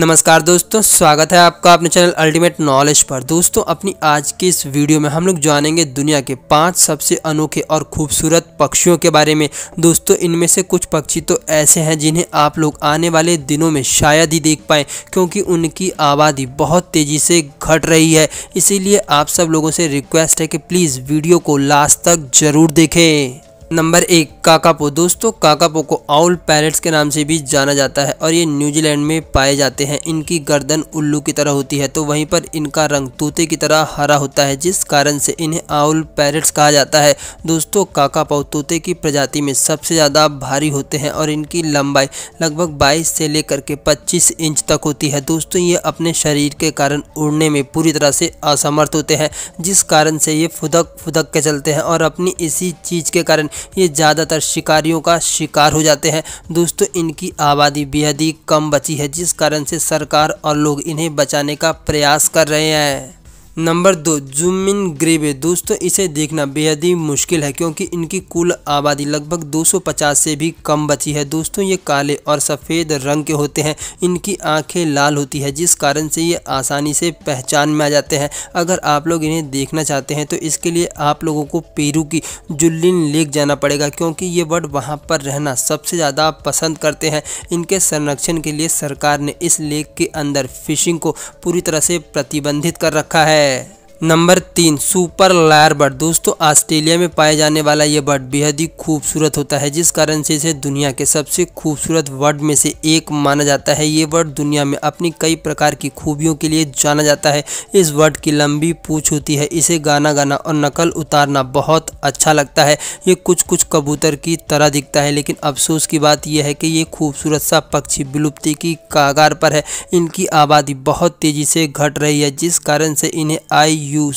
नमस्कार दोस्तों स्वागत है आपका अपने चैनल अल्टीमेट नॉलेज पर दोस्तों अपनी आज की इस वीडियो में हम लोग जानेंगे दुनिया के पांच सबसे अनोखे और खूबसूरत पक्षियों के बारे में दोस्तों इनमें से कुछ पक्षी तो ऐसे हैं जिन्हें आप लोग आने वाले दिनों में शायद ही देख पाएँ क्योंकि उनकी आबादी बहुत तेज़ी से घट रही है इसीलिए आप सब लोगों से रिक्वेस्ट है कि प्लीज़ वीडियो को लास्ट तक ज़रूर देखें नंबर एक काकापो दोस्तों काकापो को आउल पैरट्स के नाम से भी जाना जाता है और ये न्यूजीलैंड में पाए जाते हैं इनकी गर्दन उल्लू की तरह होती है तो वहीं पर इनका रंग तोते की तरह हरा होता है जिस कारण से इन्हें आउल पैरट्स कहा जाता है दोस्तों काका पाव तोते की प्रजाति में सबसे ज़्यादा भारी होते हैं और इनकी लंबाई लगभग बाईस से लेकर के पच्चीस इंच तक होती है दोस्तों ये अपने शरीर के कारण उड़ने में पूरी तरह से असमर्थ होते हैं जिस कारण से ये फुदक फुदक के चलते हैं और अपनी इसी चीज़ के कारण ये ज़्यादातर शिकारियों का शिकार हो जाता जाते हैं दोस्तों इनकी आबादी बेहद ही कम बची है जिस कारण से सरकार और लोग इन्हें बचाने का प्रयास कर रहे हैं नंबर दो जुमिन ग्रेवे दोस्तों इसे देखना बेहद ही मुश्किल है क्योंकि इनकी कुल आबादी लगभग 250 से भी कम बची है दोस्तों ये काले और सफ़ेद रंग के होते हैं इनकी आंखें लाल होती है जिस कारण से ये आसानी से पहचान में आ जाते हैं अगर आप लोग इन्हें देखना चाहते हैं तो इसके लिए आप लोगों को पेरू की जुल्लिन लेक जाना पड़ेगा क्योंकि ये बर्ड वहाँ पर रहना सबसे ज़्यादा पसंद करते हैं इनके संरक्षण के लिए सरकार ने इस लेक के अंदर फिशिंग को पूरी तरह से प्रतिबंधित कर रखा है Yeah. नंबर तीन सुपर लायर बर्ड दोस्तों ऑस्ट्रेलिया में पाया जाने वाला ये बर्ड बेहद ही खूबसूरत होता है जिस कारण से इसे दुनिया के सबसे खूबसूरत बर्ड में से एक माना जाता है ये बर्ड दुनिया में अपनी कई प्रकार की खूबियों के लिए जाना जाता है इस बर्ड की लंबी पूछ होती है इसे गाना गाना और नकल उतारना बहुत अच्छा लगता है ये कुछ कुछ कबूतर की तरह दिखता है लेकिन अफसोस की बात यह है कि ये खूबसूरत सा पक्षी विलुप्ति की कागार पर है इनकी आबादी बहुत तेज़ी से घट रही है जिस कारण से इन्हें आई यू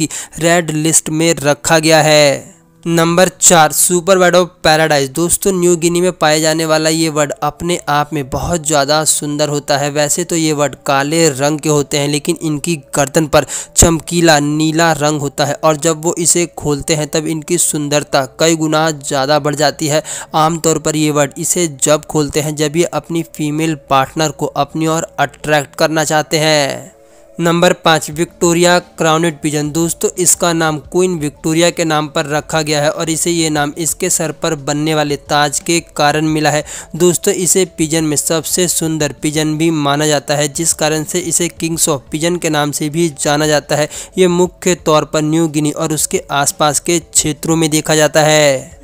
की रेड लिस्ट में रखा गया है नंबर चार सुपर वर्ड ऑफ पैराडाइज दोस्तों न्यू गिनी में पाए जाने वाला ये वर्ड अपने आप में बहुत ज़्यादा सुंदर होता है वैसे तो ये वर्ड काले रंग के होते हैं लेकिन इनकी गर्दन पर चमकीला नीला रंग होता है और जब वो इसे खोलते हैं तब इनकी सुंदरता कई गुना ज़्यादा बढ़ जाती है आमतौर पर ये वर्ड इसे जब खोलते हैं जब ये अपनी फीमेल पार्टनर को अपनी ओर अट्रैक्ट करना चाहते हैं नंबर पाँच विक्टोरिया क्राउनेड पिजन दोस्तों इसका नाम क्वीन विक्टोरिया के नाम पर रखा गया है और इसे ये नाम इसके सर पर बनने वाले ताज के कारण मिला है दोस्तों इसे पिजन में सबसे सुंदर पिजन भी माना जाता है जिस कारण से इसे किंग्स ऑफ पिजन के नाम से भी जाना जाता है ये मुख्य तौर पर न्यू गिनी और उसके आसपास के क्षेत्रों में देखा जाता है